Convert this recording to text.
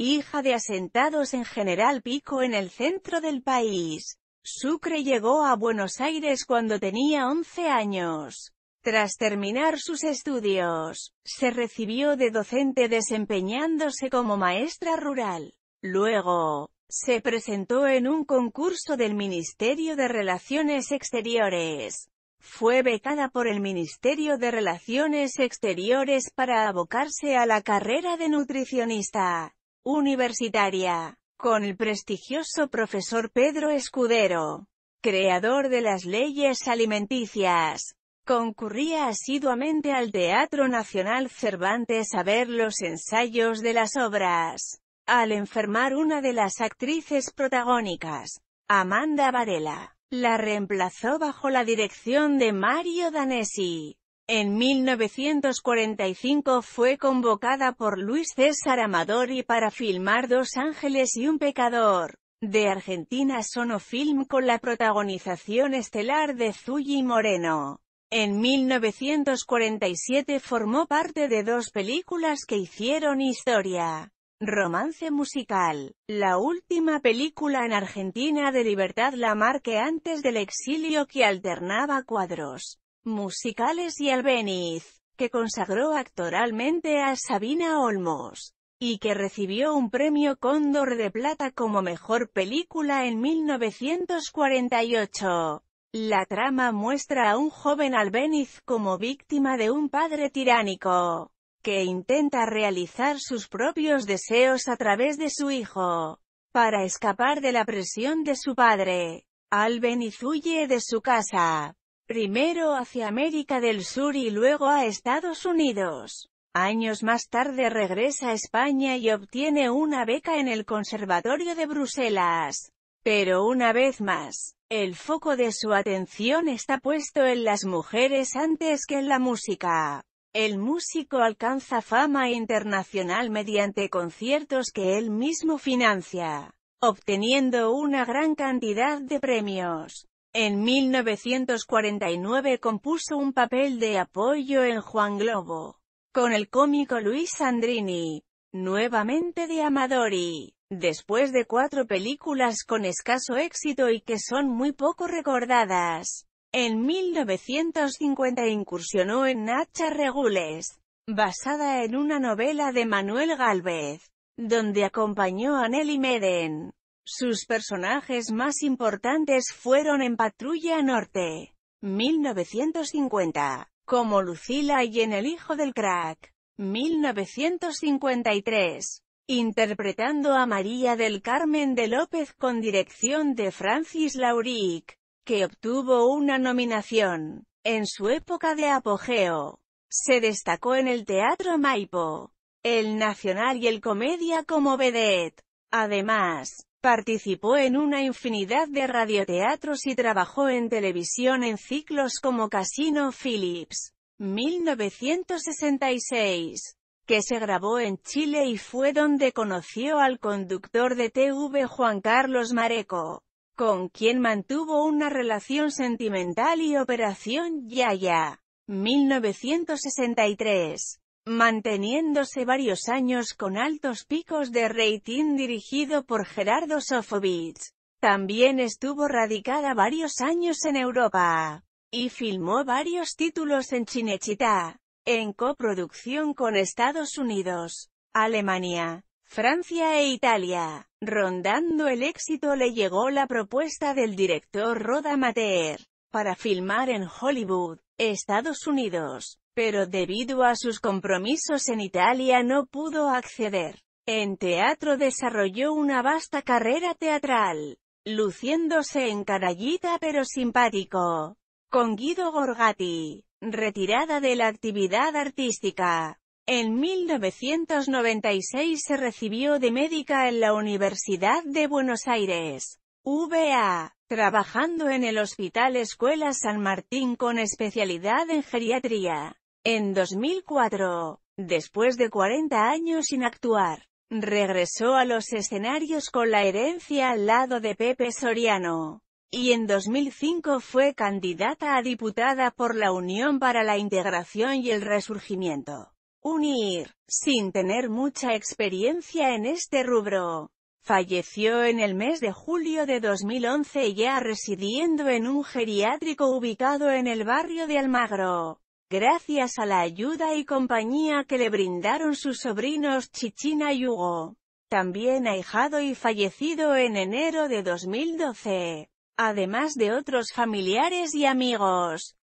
hija de asentados en General Pico en el centro del país. Sucre llegó a Buenos Aires cuando tenía 11 años. Tras terminar sus estudios, se recibió de docente desempeñándose como maestra rural. Luego, se presentó en un concurso del Ministerio de Relaciones Exteriores. Fue becada por el Ministerio de Relaciones Exteriores para abocarse a la carrera de nutricionista universitaria, con el prestigioso profesor Pedro Escudero, creador de las leyes alimenticias. Concurría asiduamente al Teatro Nacional Cervantes a ver los ensayos de las obras. Al enfermar una de las actrices protagónicas, Amanda Varela, la reemplazó bajo la dirección de Mario Danesi. En 1945 fue convocada por Luis César Amadori para filmar Dos Ángeles y un Pecador, de Argentina Sono Film con la protagonización estelar de Zully Moreno. En 1947 formó parte de dos películas que hicieron historia. Romance musical. La última película en Argentina de Libertad la Lamarque antes del exilio que alternaba cuadros, musicales y Albeniz, que consagró actoralmente a Sabina Olmos, y que recibió un premio Cóndor de Plata como mejor película en 1948. La trama muestra a un joven Albeniz como víctima de un padre tiránico, que intenta realizar sus propios deseos a través de su hijo, para escapar de la presión de su padre. Albeniz huye de su casa, primero hacia América del Sur y luego a Estados Unidos. Años más tarde regresa a España y obtiene una beca en el Conservatorio de Bruselas. Pero una vez más, el foco de su atención está puesto en las mujeres antes que en la música. El músico alcanza fama internacional mediante conciertos que él mismo financia, obteniendo una gran cantidad de premios. En 1949 compuso un papel de apoyo en Juan Globo, con el cómico Luis Sandrini, nuevamente de Amadori. Después de cuatro películas con escaso éxito y que son muy poco recordadas, en 1950 incursionó en Nacha Regules, basada en una novela de Manuel Galvez, donde acompañó a Nelly Meden. Sus personajes más importantes fueron en Patrulla Norte, 1950, como Lucila y en El Hijo del Crack, 1953, interpretando a María del Carmen de López con dirección de Francis Lauric, que obtuvo una nominación. En su época de apogeo, se destacó en el Teatro Maipo, el Nacional y el Comedia como vedette. Además, Participó en una infinidad de radioteatros y trabajó en televisión en ciclos como Casino Phillips, 1966, que se grabó en Chile y fue donde conoció al conductor de TV Juan Carlos Mareco, con quien mantuvo una relación sentimental y Operación Yaya, 1963 manteniéndose varios años con altos picos de rating dirigido por Gerardo Sofovich. También estuvo radicada varios años en Europa, y filmó varios títulos en Chinechita, en coproducción con Estados Unidos, Alemania, Francia e Italia. Rondando el éxito le llegó la propuesta del director Roda Mater, para filmar en Hollywood, Estados Unidos pero debido a sus compromisos en Italia no pudo acceder. En teatro desarrolló una vasta carrera teatral, luciéndose en carallita pero simpático, con Guido Gorgati, retirada de la actividad artística. En 1996 se recibió de médica en la Universidad de Buenos Aires, VA, trabajando en el Hospital Escuela San Martín con especialidad en geriatría. En 2004, después de 40 años sin actuar, regresó a los escenarios con la herencia al lado de Pepe Soriano. Y en 2005 fue candidata a diputada por la Unión para la Integración y el Resurgimiento. Unir, sin tener mucha experiencia en este rubro. Falleció en el mes de julio de 2011 ya residiendo en un geriátrico ubicado en el barrio de Almagro gracias a la ayuda y compañía que le brindaron sus sobrinos Chichina y Hugo, también ahijado y fallecido en enero de 2012, además de otros familiares y amigos.